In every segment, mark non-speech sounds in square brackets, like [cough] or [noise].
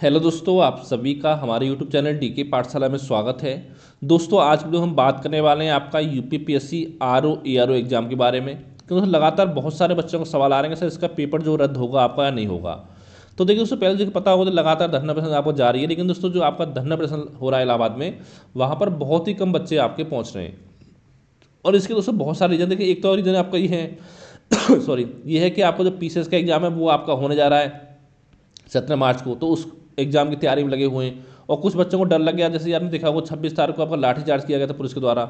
hello दोस्तों आप सभी का हमारे यूट्यूब चैनल डी के पाठशाला में स्वागत है दोस्तों आज वीडियो हम बात करने वाले हैं आपका U P P S C R O A R O exam के बारे में क्योंकि लगातार बहुत सारे बच्चों का सवाल आ रहे हैं सर इसका पेपर जो रद्द होगा आपका या नहीं होगा तो देखिए दोस्तों पहले जो पता होगा तो लगातार धरना प्रदर्शन आपको जा रही है लेकिन दोस्तों जो आपका धरना प्रदर्शन हो रहा है इलाहाबाद में वहाँ पर बहुत ही कम बच्चे आपके पहुँच रहे हैं और इसके दोस्तों बहुत सारे रीज़न देखिए एक तो रीज़न आपका ये है सॉरी [coughs] ये है कि आपका जो पी का एग्ज़ाम है वो आपका होने जा रहा है सत्रह मार्च को तो उस एग्जाम की तैयारी में लगे हुए हैं और कुछ बच्चों को डर लग गया जैसे आपने देखा होगा छब्बीस तारीख को आपका लाठी चार्ज किया गया था पुलिस के द्वारा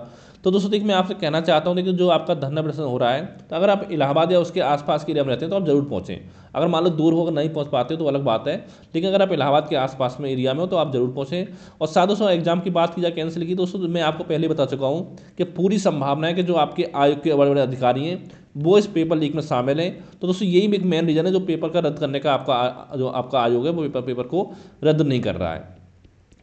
तो दोस्तों देखिए मैं आपसे कहना चाहता हूँ कि जो आपका धरना प्रदर्शन हो रहा है तो अगर आप इलाहाबाद या उसके आसपास के एरिया में रहते हैं तो आप जरूर पहुँचें अगर मान लो दूर होकर नहीं पहुँच पाते तो अलग बात है लेकिन अगर आप इलाहाबाद के आसपास में एरिया में हो तो आप जरूर पहुँचें और साथ दोस्तों एग्जाम की बात की जाए कैंसिल की दोस्तों मैं आपको पहले बता चुका हूँ कि पूरी संभावना है कि जो आपके आयोग के बड़े बड़े अधिकारी हैं वो इस पेपर लीक में शामिल हैं तो दोस्तों यही भी एक मेन रीज़न है जो पेपर का रद्द करने का आपका जो आपका आयोग है वो पेपर पेपर को रद्द नहीं कर रहा है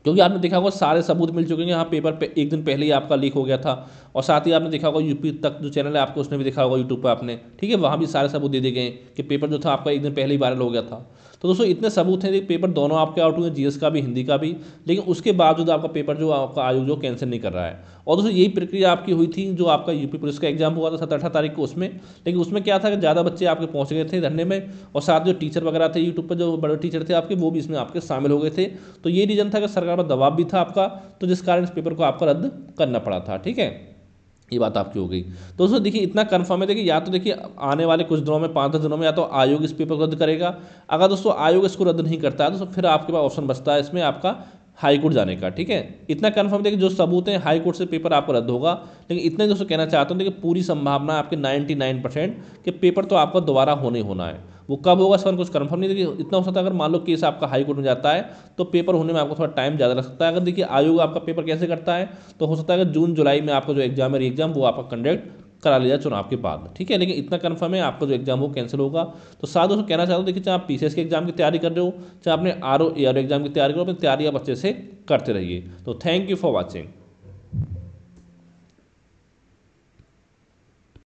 क्योंकि आपने देखा होगा सारे सबूत मिल चुके हैं यहाँ पेपर पे एक दिन पहले ही आपका लीक हो गया था और साथ ही आपने देखा होगा यूपी तक जो चैनल है आपको उसने भी देखा होगा यूट्यूब पर आपने ठीक है वहाँ भी सारे सबूत दे दिए गए कि पेपर जो था आपका एक दिन पहले ही वायरल हो गया था तो दोस्तों इतने सबूत हैं कि पेपर दोनों आपके आउट हुए जीएस का भी हिंदी का भी लेकिन उसके बावजूद आपका पेपर जो आपका आयोग जो कैंसिल नहीं कर रहा है और दोस्तों यही प्रक्रिया आपकी हुई थी जो आपका यूपी पुलिस का एग्जाम हुआ था सत्रह तारीख को उसमें लेकिन उसमें क्या था कि ज़्यादा बच्चे आपके पहुँच गए थे धरने में और साथ जो टीचर वगैरह थे यूट्यूब पर जो बड़े टीचर थे आपके वो भी इसमें आपके शामिल हो गए थे तो ये रीज़न था कि सरकार पर दबाव भी था आपका तो जिस कारण इस पेपर को आपका रद्द करना पड़ा था ठीक है ये बात आपकी हो गई दोस्तों देखिए इतना कंफर्म है देखिए या तो देखिए आने वाले कुछ दिनों में पाँच दस दिनों में या तो आयोग इस पेपर को रद्द करेगा अगर दोस्तों आयोग इसको रद्द नहीं करता है तो फिर आपके पास ऑप्शन बचता है इसमें आपका हाई कोर्ट जाने का ठीक है इतना कन्फर्म देखिए जो सबूत हैं हाई कोर्ट से पेपर आपका रद्द होगा लेकिन इतना दोस्तों कहना चाहता हूँ देखिए पूरी संभावना आपके नाइन परसेंट कि पेपर तो आपका दोबारा होने होना है वो कब होगा सर कुछ कन्फर्म नहीं देखिए इतना हो सकता है अगर मान लो केस आपका हाई कोर्ट में जाता है तो पेपर होने में आपको थोड़ा टाइम ज़्यादा लग सकता है अगर देखिए आयोग आपका पेपर कैसे करता है तो हो सकता है अगर जून जुलाई में आपका जो एग्जाम है एग्जाम वो आपका कंडक्ट करा लिया चुनाव के बाद ठीक है लेकिन इतना कन्फर्म है आपका जो एग्जाम वो कैंसिल होगा तो साथ दोस्तों कहना चाहता हूँ देखिए चाहे आप पी के एग्जाम की तैयारी कर रहे हो चाहे आपने आर ओ एग्जाम की तैयारी करो अपनी तैयारी आप अच्छे से करते रहिए तो थैंक यू फॉर वॉचिंग